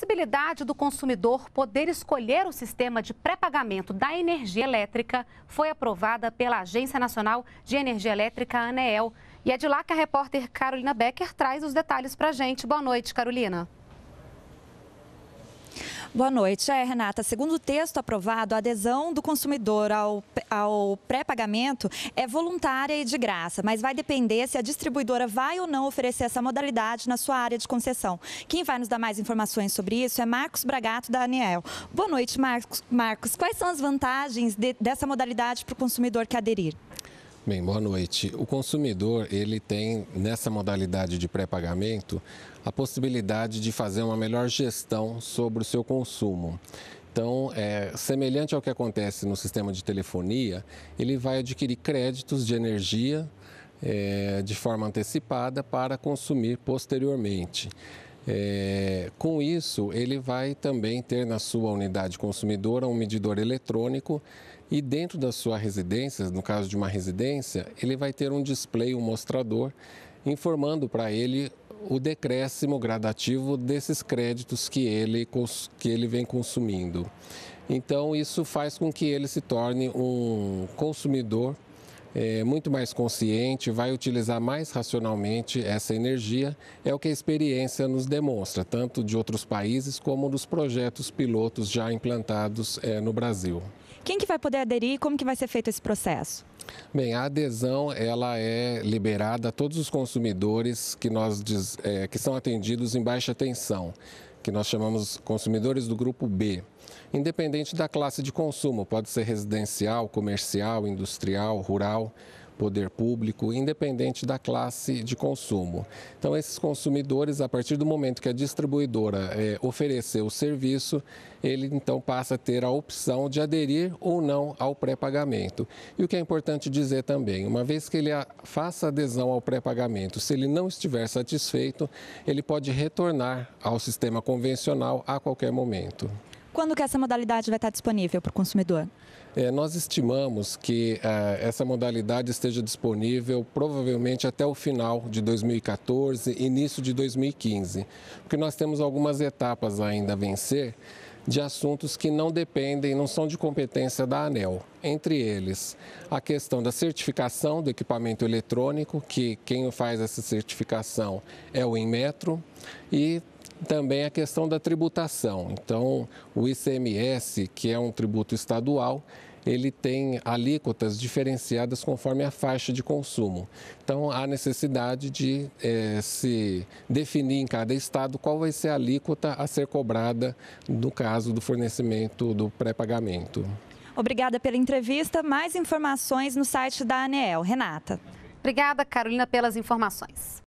possibilidade do consumidor poder escolher o sistema de pré-pagamento da energia elétrica foi aprovada pela Agência Nacional de Energia Elétrica, ANEEL. E é de lá que a repórter Carolina Becker traz os detalhes para a gente. Boa noite, Carolina. Boa noite. É, Renata, segundo o texto aprovado, a adesão do consumidor ao, ao pré-pagamento é voluntária e de graça, mas vai depender se a distribuidora vai ou não oferecer essa modalidade na sua área de concessão. Quem vai nos dar mais informações sobre isso é Marcos Bragato da Aniel. Boa noite, Marcos. Marcos, quais são as vantagens de, dessa modalidade para o consumidor que aderir? Bem, boa noite. O consumidor, ele tem nessa modalidade de pré-pagamento a possibilidade de fazer uma melhor gestão sobre o seu consumo. Então, é, semelhante ao que acontece no sistema de telefonia, ele vai adquirir créditos de energia é, de forma antecipada para consumir posteriormente. É, com isso, ele vai também ter na sua unidade consumidora um medidor eletrônico e dentro da sua residência, no caso de uma residência, ele vai ter um display, um mostrador, informando para ele o decréscimo gradativo desses créditos que ele, que ele vem consumindo. Então, isso faz com que ele se torne um consumidor é, muito mais consciente, vai utilizar mais racionalmente essa energia. É o que a experiência nos demonstra, tanto de outros países como dos projetos pilotos já implantados é, no Brasil. Quem que vai poder aderir e como que vai ser feito esse processo? Bem, a adesão ela é liberada a todos os consumidores que nós diz, é, que são atendidos em baixa tensão que nós chamamos consumidores do grupo B, independente da classe de consumo, pode ser residencial, comercial, industrial, rural poder público, independente da classe de consumo. Então, esses consumidores, a partir do momento que a distribuidora é, eh, oferecer o serviço, ele então passa a ter a opção de aderir ou não ao pré-pagamento. E o que é importante dizer também, uma vez que ele faça adesão ao pré-pagamento, se ele não estiver satisfeito, ele pode retornar ao sistema convencional a qualquer momento. Quando que essa modalidade vai estar disponível para o consumidor? É, nós estimamos que é, essa modalidade esteja disponível provavelmente até o final de 2014, início de 2015, porque nós temos algumas etapas ainda a vencer de assuntos que não dependem, não são de competência da ANEL. Entre eles, a questão da certificação do equipamento eletrônico, que quem faz essa certificação é o Inmetro, e também a questão da tributação. Então, o ICMS, que é um tributo estadual, ele tem alíquotas diferenciadas conforme a faixa de consumo. Então, há necessidade de eh, se definir em cada estado qual vai ser a alíquota a ser cobrada no caso do fornecimento do pré-pagamento. Obrigada pela entrevista. Mais informações no site da ANEEL. Renata. Obrigada, Carolina, pelas informações.